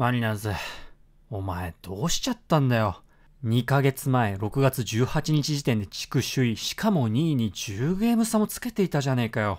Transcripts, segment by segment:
マリナーズ、お前どうしちゃったんだよ。2ヶ月前、6月18日時点で地区首位、しかも2位に10ゲーム差もつけていたじゃねえかよ。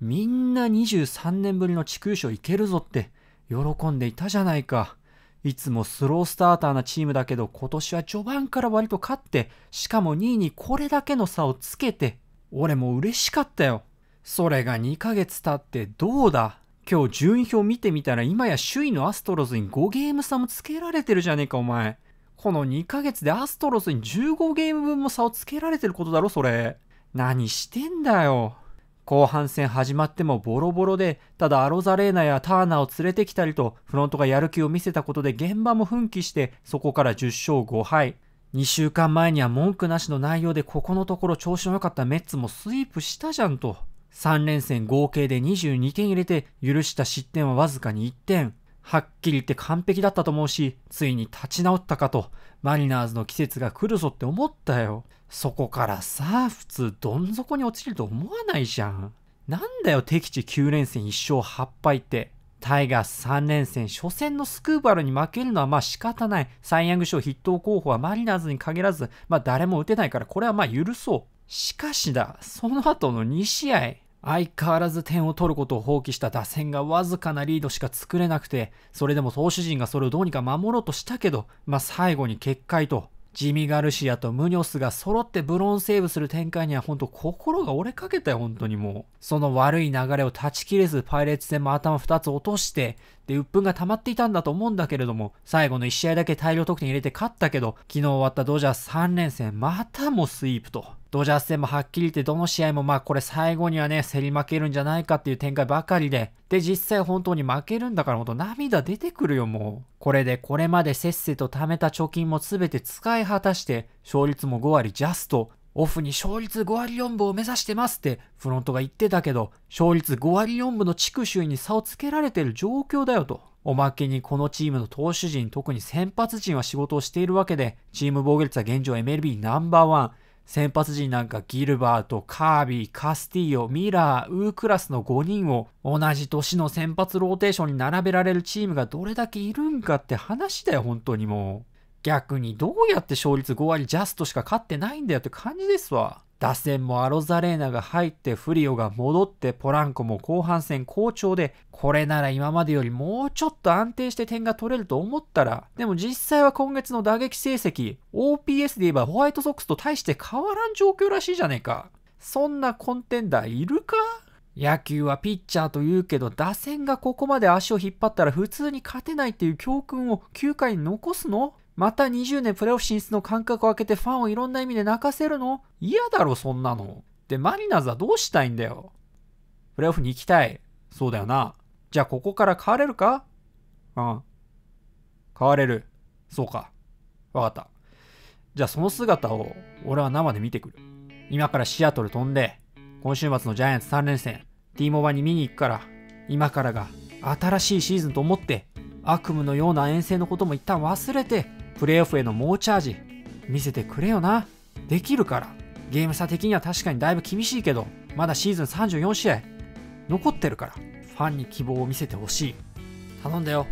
みんな23年ぶりの地区優勝いけるぞって喜んでいたじゃないか。いつもスロースターターなチームだけど今年は序盤から割と勝って、しかも2位にこれだけの差をつけて、俺も嬉しかったよ。それが2ヶ月経ってどうだ今日順位表見てみたら今や首位のアストロズに5ゲーム差もつけられてるじゃねえかお前。この2ヶ月でアストロズに15ゲーム分も差をつけられてることだろそれ。何してんだよ。後半戦始まってもボロボロで、ただアロザレーナやターナーを連れてきたりと、フロントがやる気を見せたことで現場も奮起して、そこから10勝5敗。2週間前には文句なしの内容でここのところ調子の良かったメッツもスイープしたじゃんと。3連戦合計で22点入れて許した失点はわずかに1点。はっきり言って完璧だったと思うし、ついに立ち直ったかと、マリナーズの季節が来るぞって思ったよ。そこからさ、普通どん底に落ちると思わないじゃん。なんだよ、敵地9連戦1勝8敗って。タイガース3連戦、初戦のスクーバルに負けるのはまあ仕方ない。サイ・ヤング賞筆頭候補はマリナーズに限らず、まあ誰も打てないからこれはまあ許そう。しかしだ、その後の2試合、相変わらず点を取ることを放棄した打線がわずかなリードしか作れなくて、それでも投手陣がそれをどうにか守ろうとしたけど、まあ、最後に決壊と、ジミガルシアとムニョスが揃ってブローンセーブする展開には本当心が折れかけたよ、本当にもう。その悪い流れを断ち切れず、パイレーツ戦も頭2つ落として、で、鬱憤が溜まっていたんだと思うんだけれども、最後の1試合だけ大量得点入れて勝ったけど、昨日終わったドジャー3連戦、またもスイープと。ドジャース戦もはっきり言ってどの試合もまあこれ最後にはね、競り負けるんじゃないかっていう展開ばかりで、で実際本当に負けるんだから本当涙出てくるよもう。これでこれまでせっせと貯めた貯金も全て使い果たして、勝率も5割ジャスト、オフに勝率5割4分を目指してますってフロントが言ってたけど、勝率5割4分の地区首位に差をつけられてる状況だよと。おまけにこのチームの投手陣、特に先発陣は仕事をしているわけで、チーム防御率は現状 MLB ナンバーワン。先発陣なんかギルバート、カービー、カスティーヨ、ミラー、ウークラスの5人を同じ年の先発ローテーションに並べられるチームがどれだけいるんかって話だよ、本当にもう。逆にどうやって勝率5割ジャストしか勝ってないんだよって感じですわ。打線もアロザレーナが入ってフリオが戻ってポランコも後半戦好調でこれなら今までよりもうちょっと安定して点が取れると思ったらでも実際は今月の打撃成績 OPS で言えばホワイトソックスと大して変わらん状況らしいじゃねえかそんなコンテンダーいるか野球はピッチャーと言うけど打線がここまで足を引っ張ったら普通に勝てないっていう教訓を9回に残すのまた20年プレオフ進出の間隔を空けてファンをいろんな意味で泣かせるの嫌だろ、そんなの。で、マリナーズはどうしたいんだよ。プレオフに行きたい。そうだよな。じゃあここから変われるかうん。変われる。そうか。わかった。じゃあその姿を俺は生で見てくる。今からシアトル飛んで、今週末のジャイアンツ3連戦、T モバに見に行くから、今からが新しいシーズンと思って、悪夢のような遠征のことも一旦忘れて、プレーオフへの猛チャージ見せてくれよなできるからゲーム差的には確かにだいぶ厳しいけどまだシーズン34試合残ってるからファンに希望を見せてほしい頼んだよ